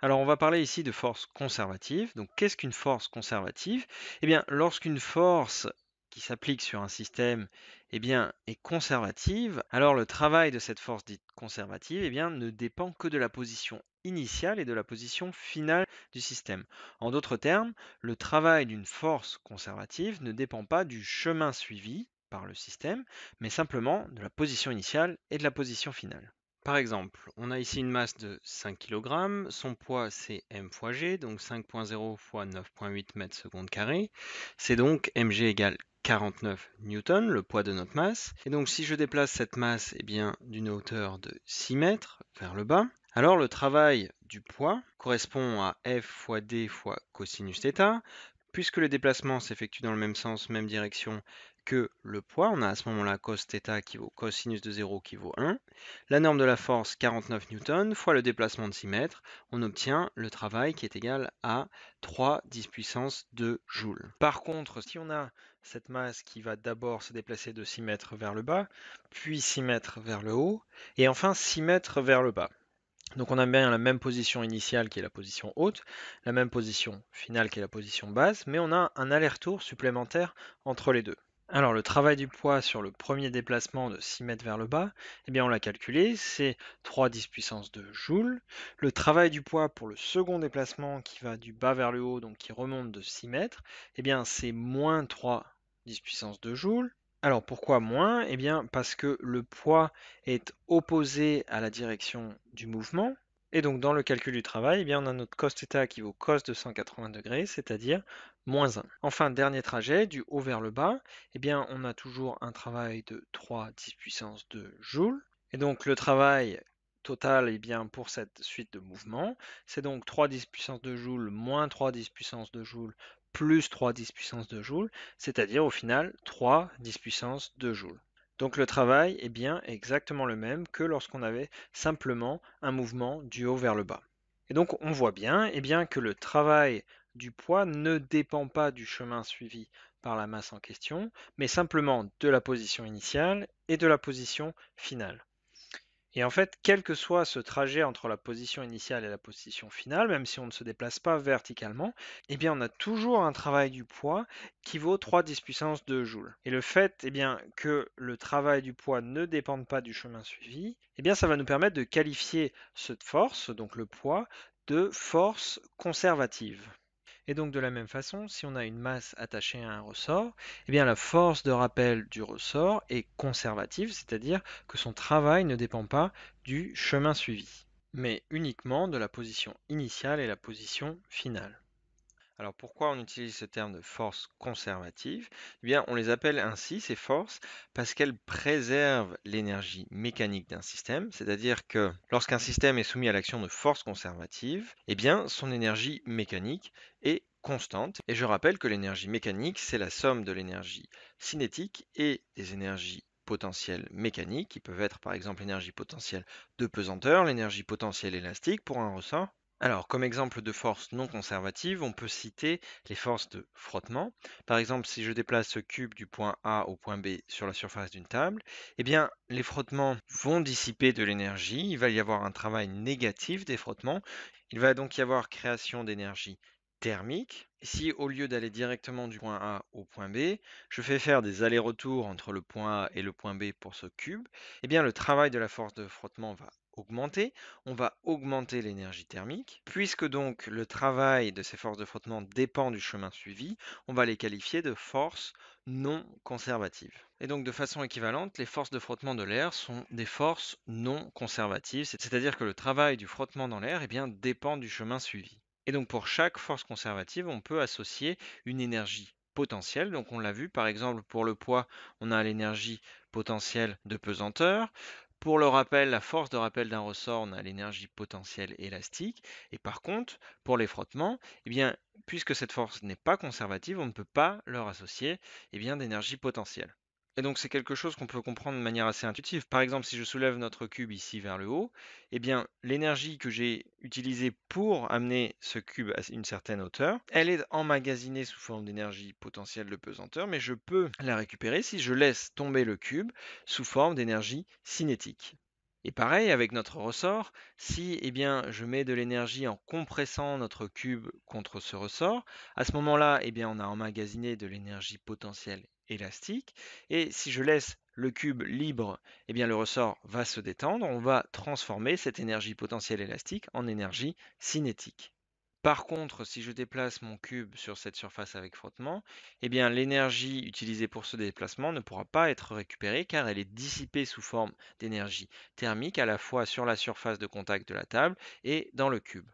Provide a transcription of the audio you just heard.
Alors on va parler ici de force conservative. Donc qu'est-ce qu'une force conservative Eh bien lorsqu'une force qui s'applique sur un système eh bien, est conservative, alors le travail de cette force dite conservative eh bien, ne dépend que de la position initiale et de la position finale du système. En d'autres termes, le travail d'une force conservative ne dépend pas du chemin suivi par le système, mais simplement de la position initiale et de la position finale. Par exemple, on a ici une masse de 5 kg, son poids c'est m fois g, donc 5.0 fois 9.8 mètres seconde carré. C'est donc mg égale 49 newton, le poids de notre masse. Et donc si je déplace cette masse eh bien, d'une hauteur de 6 mètres vers le bas, alors le travail du poids correspond à f fois d fois cosinus θ, puisque le déplacement s'effectue dans le même sens, même direction, que le poids. On a à ce moment-là cos qui vaut cosinus de 0 qui vaut 1. La norme de la force 49 newtons fois le déplacement de 6 mètres. On obtient le travail qui est égal à 3 10 puissance 2 joules. Par contre, si on a cette masse qui va d'abord se déplacer de 6 mètres vers le bas, puis 6 mètres vers le haut, et enfin 6 mètres vers le bas. Donc on a bien la même position initiale qui est la position haute, la même position finale qui est la position basse, mais on a un aller-retour supplémentaire entre les deux. Alors le travail du poids sur le premier déplacement de 6 mètres vers le bas, eh bien on l'a calculé, c'est 3 10 puissance de joules. Le travail du poids pour le second déplacement qui va du bas vers le haut, donc qui remonte de 6 mètres, eh bien c'est moins 3 10 puissance de joules. Alors pourquoi moins Eh bien parce que le poids est opposé à la direction du mouvement, et donc dans le calcul du travail, eh bien, on a notre cost qui vaut cos de 180 c'est-à-dire moins 1. Enfin, dernier trajet, du haut vers le bas, eh bien, on a toujours un travail de 3 10 puissance 2 joules. Et donc le travail total eh bien, pour cette suite de mouvements, c'est donc 3 10 puissance 2 joules moins 3 10 puissance 2 joules plus 3 10 puissance 2 joules, c'est-à-dire au final 3 10 puissance 2 joules. Donc le travail est bien exactement le même que lorsqu'on avait simplement un mouvement du haut vers le bas. Et donc on voit bien, et eh bien que le travail du poids ne dépend pas du chemin suivi par la masse en question, mais simplement de la position initiale et de la position finale. Et en fait, quel que soit ce trajet entre la position initiale et la position finale, même si on ne se déplace pas verticalement, eh bien on a toujours un travail du poids qui vaut 3 10 puissance 2 joules. Et le fait eh bien, que le travail du poids ne dépende pas du chemin suivi, eh bien ça va nous permettre de qualifier cette force, donc le poids, de force conservative. Et donc de la même façon, si on a une masse attachée à un ressort, eh bien la force de rappel du ressort est conservative, c'est-à-dire que son travail ne dépend pas du chemin suivi, mais uniquement de la position initiale et la position finale. Alors pourquoi on utilise ce terme de force conservative eh bien, on les appelle ainsi ces forces parce qu'elles préservent l'énergie mécanique d'un système, c'est-à-dire que lorsqu'un système est soumis à l'action de forces conservative, eh bien, son énergie mécanique est constante. Et je rappelle que l'énergie mécanique, c'est la somme de l'énergie cinétique et des énergies potentielles mécaniques, qui peuvent être par exemple l'énergie potentielle de pesanteur, l'énergie potentielle élastique pour un ressort, alors, comme exemple de force non conservative, on peut citer les forces de frottement. Par exemple, si je déplace ce cube du point A au point B sur la surface d'une table, eh bien, les frottements vont dissiper de l'énergie, il va y avoir un travail négatif des frottements, il va donc y avoir création d'énergie thermique. Si au lieu d'aller directement du point A au point B, je fais faire des allers-retours entre le point A et le point B pour ce cube, eh bien le travail de la force de frottement va augmenter, on va augmenter l'énergie thermique. Puisque donc le travail de ces forces de frottement dépend du chemin suivi, on va les qualifier de forces non conservatives. Et donc de façon équivalente, les forces de frottement de l'air sont des forces non conservatives, c'est-à-dire que le travail du frottement dans l'air eh bien, dépend du chemin suivi. Et donc pour chaque force conservative, on peut associer une énergie potentielle. Donc on l'a vu par exemple pour le poids, on a l'énergie potentielle de pesanteur. Pour le rappel, la force de rappel d'un ressort, on a l'énergie potentielle élastique. Et par contre, pour les frottements, eh bien, puisque cette force n'est pas conservative, on ne peut pas leur associer eh bien d'énergie potentielle. Et donc c'est quelque chose qu'on peut comprendre de manière assez intuitive. Par exemple, si je soulève notre cube ici vers le haut, eh bien l'énergie que j'ai utilisée pour amener ce cube à une certaine hauteur, elle est emmagasinée sous forme d'énergie potentielle de pesanteur, mais je peux la récupérer si je laisse tomber le cube sous forme d'énergie cinétique. Et pareil avec notre ressort, si eh bien, je mets de l'énergie en compressant notre cube contre ce ressort, à ce moment-là, eh bien, on a emmagasiné de l'énergie potentielle élastique. Et si je laisse le cube libre, eh bien, le ressort va se détendre. On va transformer cette énergie potentielle élastique en énergie cinétique. Par contre, si je déplace mon cube sur cette surface avec frottement, eh bien l'énergie utilisée pour ce déplacement ne pourra pas être récupérée car elle est dissipée sous forme d'énergie thermique à la fois sur la surface de contact de la table et dans le cube.